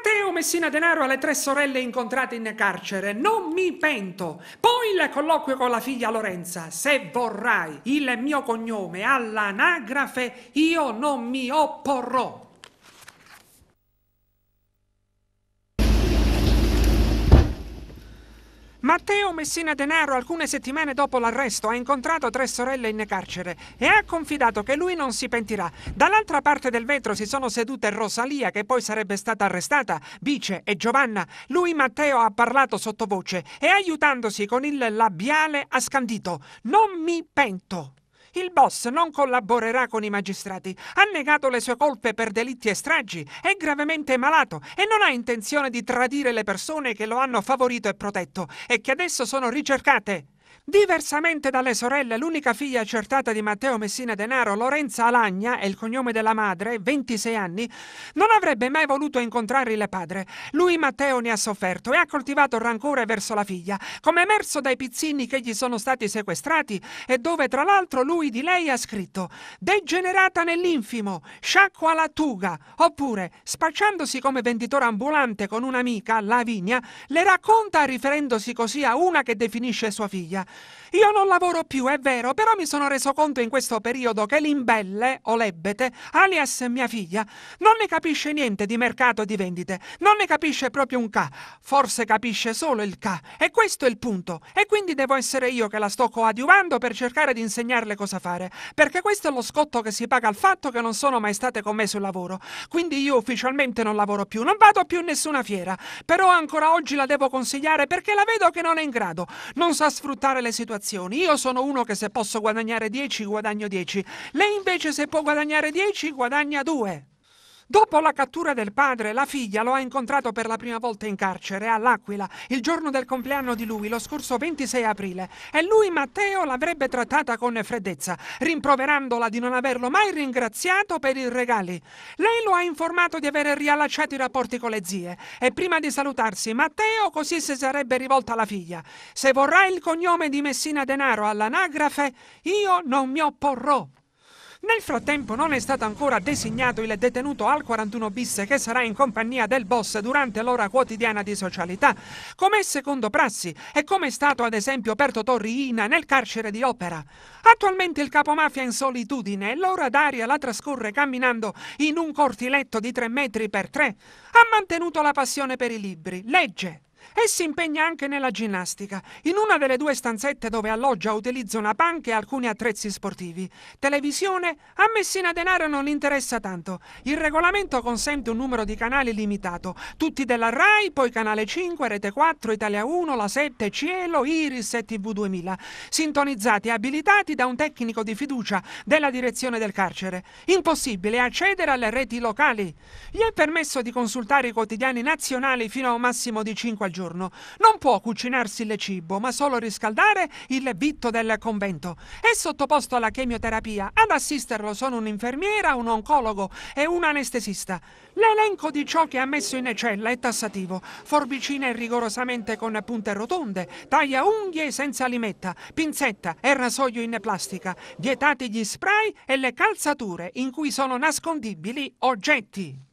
Matteo Messina Denaro alle tre sorelle incontrate in carcere. Non mi pento. Poi il colloquio con la figlia Lorenza. Se vorrai il mio cognome all'anagrafe, io non mi opporrò. Matteo Messina Denaro alcune settimane dopo l'arresto ha incontrato tre sorelle in carcere e ha confidato che lui non si pentirà. Dall'altra parte del vetro si sono sedute Rosalia che poi sarebbe stata arrestata, Bice e Giovanna. Lui Matteo ha parlato sottovoce e aiutandosi con il labiale ha scandito «Non mi pento». Il boss non collaborerà con i magistrati, ha negato le sue colpe per delitti e stragi, è gravemente malato e non ha intenzione di tradire le persone che lo hanno favorito e protetto e che adesso sono ricercate. Diversamente dalle sorelle, l'unica figlia accertata di Matteo Messina Denaro, Lorenza Alagna, è il cognome della madre, 26 anni, non avrebbe mai voluto incontrare il padre. Lui Matteo ne ha sofferto e ha coltivato rancore verso la figlia, come emerso dai pizzini che gli sono stati sequestrati e dove tra l'altro lui di lei ha scritto «Degenerata nell'infimo, sciacqua la tuga», oppure spacciandosi come venditore ambulante con un'amica, Lavinia, le racconta riferendosi così a una che definisce sua figlia. Italia. Io non lavoro più, è vero, però mi sono reso conto in questo periodo che l'imbelle, o lebbete, alias mia figlia, non ne capisce niente di mercato e di vendite, non ne capisce proprio un ca, forse capisce solo il ca, e questo è il punto, e quindi devo essere io che la sto coadiuvando per cercare di insegnarle cosa fare, perché questo è lo scotto che si paga al fatto che non sono mai state con me sul lavoro, quindi io ufficialmente non lavoro più, non vado più in nessuna fiera, però ancora oggi la devo consigliare perché la vedo che non è in grado, non sa sfruttare adattare le situazioni. Io sono uno che se posso guadagnare 10 guadagno 10, lei invece se può guadagnare 10 guadagna 2. Dopo la cattura del padre, la figlia lo ha incontrato per la prima volta in carcere, all'Aquila, il giorno del compleanno di lui, lo scorso 26 aprile, e lui, Matteo, l'avrebbe trattata con freddezza, rimproverandola di non averlo mai ringraziato per i regali. Lei lo ha informato di aver riallacciato i rapporti con le zie e prima di salutarsi, Matteo così si sarebbe rivolto alla figlia. Se vorrà il cognome di Messina Denaro all'anagrafe, io non mi opporrò. Nel frattempo non è stato ancora designato il detenuto al 41 bis che sarà in compagnia del boss durante l'ora quotidiana di socialità, come è secondo prassi e come è stato ad esempio per Totò Riina nel carcere di Opera. Attualmente il capomafia è in solitudine e l'ora d'aria la trascorre camminando in un cortiletto di 3 metri per 3. Ha mantenuto la passione per i libri, legge, e si impegna anche nella ginnastica. In una delle due stanzette dove alloggia utilizza una panca e alcuni attrezzi sportivi. Televisione? A Messina Denaro non interessa tanto. Il regolamento consente un numero di canali limitato, tutti della RAI, poi Canale 5, Rete 4, Italia 1, La 7, Cielo, Iris e TV 2000, sintonizzati e abilitati da un tecnico di fiducia della direzione del carcere. Impossibile accedere alle reti locali. Gli è permesso di consultare i quotidiani nazionali fino a un massimo di 5 al giorno. Non può cucinarsi il cibo, ma solo riscaldare il vitto del convento. È sottoposto alla chemioterapia. Ad assisterlo sono un'infermiera, un oncologo e un anestesista. L'elenco di ciò che ha messo in cella è tassativo. Forbicine rigorosamente con punte rotonde, taglia unghie senza limetta, pinzetta e rasoio in plastica. Vietati gli spray e le calzature in cui sono nascondibili oggetti.